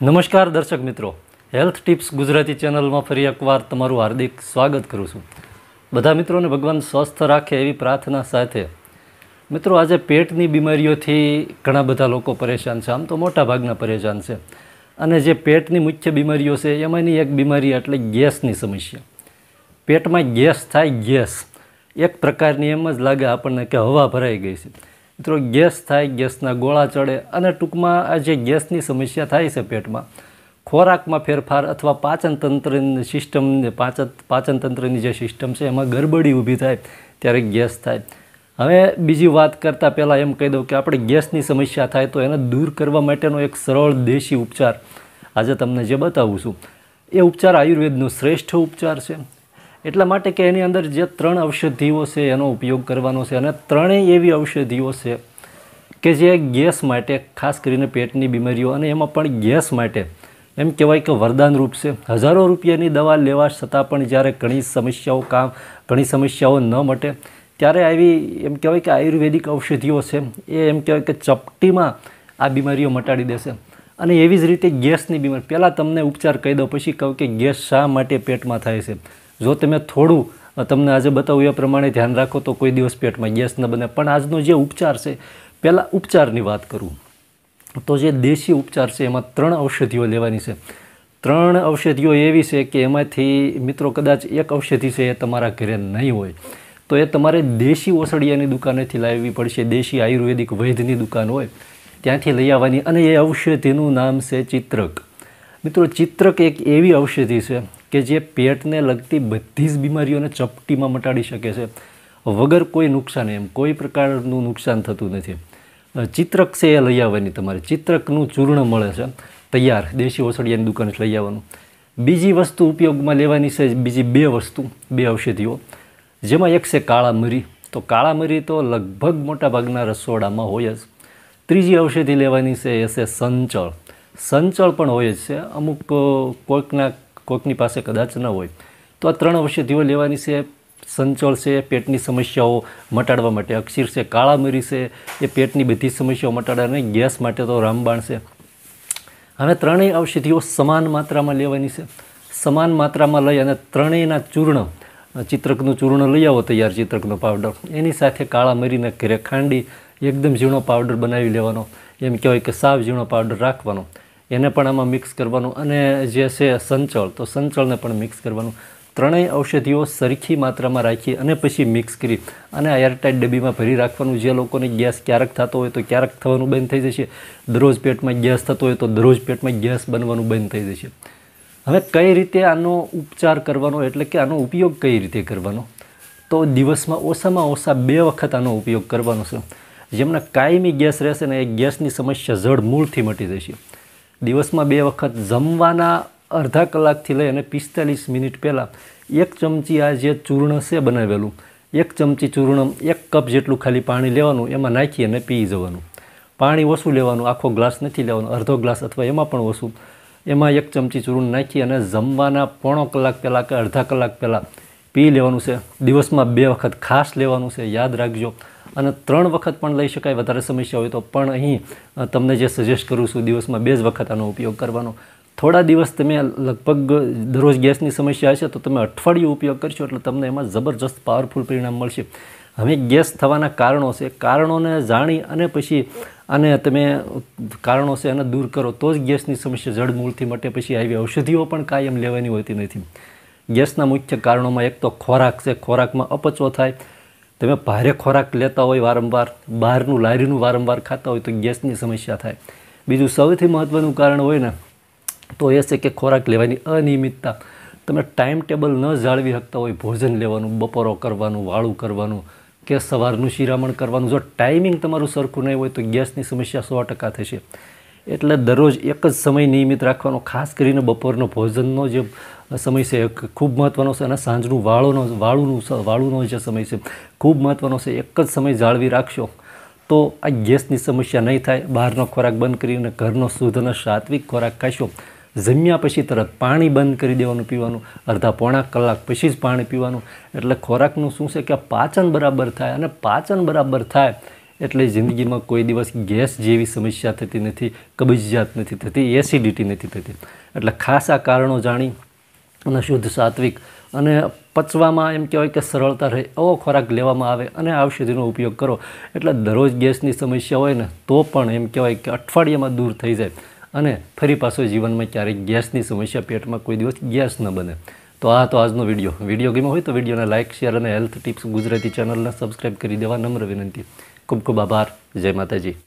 નમસ્કાર દર્શક મિત્રો હેલ્થ ટિપ્સ ગુજરાતી ચેનલમાં ફરી એકવાર તમારું હાર્દિક સ્વાગત કરું છું બધા મિત્રોને ભગવાન સ્વસ્થ રાખે એવી પ્રાર્થના સાથે મિત્રો આજે પેટની બીમારીઓથી ઘણા બધા લોકો પરેશાન છે આમ તો મોટા ભાગના પરેશાન છે અને જે પેટની મુખ્ય બીમારીઓ છે એમાંની એક બીમારી એટલે ગેસની સમસ્યા પેટમાં ગેસ થાય ગેસ એક પ્રકારની એમ જ લાગે આપણને કે હવા ભરાઈ ગઈ છે મિત્રો ગેસ થાય ગેસના ગોળા ચડે અને ટૂંકમાં આ જે ગેસની સમસ્યા થાય છે પેટમાં ખોરાકમાં ફેરફાર અથવા પાચનતંત્રની સિસ્ટમ પાચન પાચનતંત્રની જે સિસ્ટમ છે એમાં ગરબડી ઊભી થાય ત્યારે ગેસ થાય હવે બીજી વાત કરતાં પહેલાં એમ કહી દઉં કે આપણે ગેસની સમસ્યા થાય તો એને દૂર કરવા માટેનો એક સરળ દેશી ઉપચાર આજે તમને જે બતાવું છું એ ઉપચાર આયુર્વેદનો શ્રેષ્ઠ ઉપચાર છે એટલા માટે કે એની અંદર જે ત્રણ ઔષધિઓ છે એનો ઉપયોગ કરવાનો છે અને ત્રણેય એવી ઔષધિઓ છે કે જે ગેસ માટે ખાસ કરીને પેટની બીમારીઓ અને એમાં પણ ગેસ માટે એમ કહેવાય કે વરદાન રૂપ છે હજારો રૂપિયાની દવા લેવા છતાં પણ જ્યારે ઘણી સમસ્યાઓ કામ ઘણી સમસ્યાઓ ન મટે ત્યારે આવી એમ કહેવાય કે આયુર્વેદિક ઔષધિઓ છે એ એમ કહેવાય કે ચપટીમાં આ બીમારીઓ મટાડી દેશે અને એવી જ રીતે ગેસની બીમારી પહેલાં તમને ઉપચાર કહી દો પછી કહું કે ગેસ શા માટે પેટમાં થાય છે જો તમે થોડું તમને આજે બતાવ્યું એ પ્રમાણે ધ્યાન રાખો તો કોઈ દિવસ પેટમાં ગેસ ન બને પણ આજનો જે ઉપચાર છે પહેલાં ઉપચારની વાત કરું તો જે દેશી ઉપચાર છે એમાં ત્રણ ઔષધિઓ લેવાની છે ત્રણ ઔષધિઓ એવી છે કે એમાંથી મિત્રો કદાચ એક ઔષધિ છે એ તમારા ઘરે નહીં હોય તો એ તમારે દેશી ઓસડિયાની દુકાનેથી લાવવી પડશે દેશી આયુર્વેદિક વૈદ્યની દુકાન હોય ત્યાંથી લઈ આવવાની અને એ ઔષધિનું નામ છે ચિત્રક મિત્રો ચિત્રક એક એવી ઔષધિ છે કે જે પેટને લગતી બધી જ બીમારીઓને ચપટીમાં મટાડી શકે છે વગર કોઈ નુકસાન એમ કોઈ પ્રકારનું નુકસાન થતું નથી ચિત્રક છે એ લઈ આવવાની તમારે ચિત્રકનું ચૂર્ણ મળે છે તૈયાર દેશી ઓસડિયાની દુકાને લઈ આવવાનું બીજી વસ્તુ ઉપયોગમાં લેવાની છે બીજી બે વસ્તુ બે ઔષધિઓ જેમાં એક છે કાળા મરી તો કાળા મરી તો લગભગ મોટાભાગના રસોડામાં હોય જ ત્રીજી ઔષધિ લેવાની છે એ છે સંચળ સંચળ પણ હોય જ છે અમુક કોઈકના કોઈકની પાસે કદાચ ન હોય તો આ ત્રણ ઔષધિઓ લેવાની છે સંચોળ છે પેટની સમસ્યાઓ મટાડવા માટે અક્ષીર છે કાળા મરી છે એ પેટની બધી સમસ્યાઓ મટાડવાને ગેસ માટે તો રામબાણ છે હવે ત્રણેય ઔષધિઓ સમાન માત્રામાં લેવાની છે સમાન માત્રામાં લઈ અને ત્રણેયના ચૂર્ણ ચિત્રકનું ચૂર્ણ લઈ આવો તૈયાર ચિત્રકનો પાવડર એની સાથે કાળા મરીને ઘરે ખાંડી એકદમ ઝીણો પાવડર બનાવી લેવાનો એમ કહેવાય કે સાવ ઝીણો પાવડર રાખવાનો એને પણ આમાં મિક્સ કરવાનું અને જે છે સંચળ તો સંચળને પણ મિક્સ કરવાનું ત્રણેય ઔષધિઓ સરખી માત્રામાં રાખી અને પછી મિક્સ કરી અને એરટાઇટ ડબ્બીમાં ભરી રાખવાનું જે લોકોને ગેસ ક્યારેક થતો હોય તો ક્યારેક થવાનું બંધ થઈ જશે દરરોજ પેટમાં ગેસ થતો હોય તો દરરોજ પેટમાં ગેસ બનવાનું બંધ થઈ જશે હવે કઈ રીતે આનો ઉપચાર કરવાનો એટલે કે આનો ઉપયોગ કઈ રીતે કરવાનો તો દિવસમાં ઓછામાં ઓછા બે વખત આનો ઉપયોગ કરવાનો છે જેમના કાયમી ગેસ રહેશે ને એ ગેસની સમસ્યા જડ મૂળથી મટી જશે દિવસમાં બે વખત જમવાના અડધા કલાકથી લઈ અને પિસ્તાલીસ મિનિટ પહેલાં એક ચમચી આ જે ચૂર્ણ છે બનાવેલું એક ચમચી ચૂર્ણ એક કપ જેટલું ખાલી પાણી લેવાનું એમાં નાખી અને પી જવાનું પાણી ઓછું લેવાનું આખો ગ્લાસ નથી લેવાનો અડધો ગ્લાસ અથવા એમાં પણ ઓછું એમાં એક ચમચી ચૂર્ણ નાખી અને જમવાના પોણો કલાક પહેલાં કે અડધા કલાક પહેલાં પી લેવાનું છે દિવસમાં બે વખત ખાસ લેવાનું છે યાદ રાખજો અને ત્રણ વખત પણ લઈ શકાય વધારે સમસ્યા હોય તો પણ અહીં તમને જે સજેસ્ટ કરું છું દિવસમાં બે જ વખત આનો ઉપયોગ કરવાનો થોડા દિવસ તમે લગભગ દરરોજ ગેસની સમસ્યા હશે તો તમે અઠવાડિયું ઉપયોગ કરશો એટલે તમને એમાં જબરજસ્ત પાવરફુલ પરિણામ મળશે હવે ગેસ થવાના કારણો છે કારણોને જાણી અને પછી અને તમે કારણો છે એને દૂર કરો તો જ ગેસની સમસ્યા જડમૂળથી મટે પછી આવી ઔષધિઓ પણ કાયમ લેવાની હોતી નથી ગેસના મુખ્ય કારણોમાં એક તો ખોરાક છે ખોરાકમાં અપચો થાય તમે ભારે ખોરાક લેતા હોય વારંવાર બહારનું લારીનું વારંવાર ખાતા હોય તો ગેસની સમસ્યા થાય બીજું સૌથી મહત્ત્વનું કારણ હોય ને તો એ છે કે ખોરાક લેવાની અનિયમિતતા તમે ટાઈમ ટેબલ ન જાળવી શકતા હોય ભોજન લેવાનું બપોરો કરવાનું વાળું કરવાનું કે સવારનું શિરામણ કરવાનું જો ટાઈમિંગ તમારું સરખું નહીં હોય તો ગેસની સમસ્યા સો ટકા થશે એટલે દરરોજ એક જ સમય નિયમિત રાખવાનો ખાસ કરીને બપોરનો ભોજનનો જે સમય છે ખૂબ મહત્ત્વનો છે અને સાંજનું વાળોનો વાળુનું વાળુનો જે સમય છે ખૂબ મહત્ત્વનો છે એક જ સમય જાળવી રાખશો તો આ ગેસની સમસ્યા નહીં થાય બહારનો ખોરાક બંધ કરીને ઘરનો શુદ્ધ અને સાત્વિક ખોરાક ખાશો જમ્યા પછી તરત પાણી બંધ કરી દેવાનું પીવાનું અડધા પોણા કલાક પછી જ પાણી પીવાનું એટલે ખોરાકનું શું છે કે પાચન બરાબર થાય અને પાચન બરાબર થાય એટલે જિંદગીમાં કોઈ દિવસ ગેસ જેવી સમસ્યા થતી નથી કબજિયાત નથી થતી એસિડિટી નથી થતી એટલે ખાસ આ કારણો જાણી અને શુદ્ધ સાત્વિક અને પચવામાં એમ કહેવાય કે સરળતા રહે એવો ખોરાક લેવામાં આવે અને આ ઔષધિનો ઉપયોગ કરો એટલે દરરોજ ગેસની સમસ્યા હોય ને તો પણ એમ કહેવાય કે અઠવાડિયામાં દૂર થઈ જાય અને ફરી પાછો જીવનમાં ક્યારેક ગેસની સમસ્યા પેટમાં કોઈ દિવસ ગેસ ન બને તો આ તો આજનો વિડીયો વિડીયો ગમ્યો હોય તો વિડીયોને લાઇક શેર અને હેલ્થ ટિપ્સ ગુજરાતી ચેનલને સબસ્ક્રાઈબ કરી દેવા નમ્ર વિનંતી ખૂબ ખૂબ આભાર જય માતાજી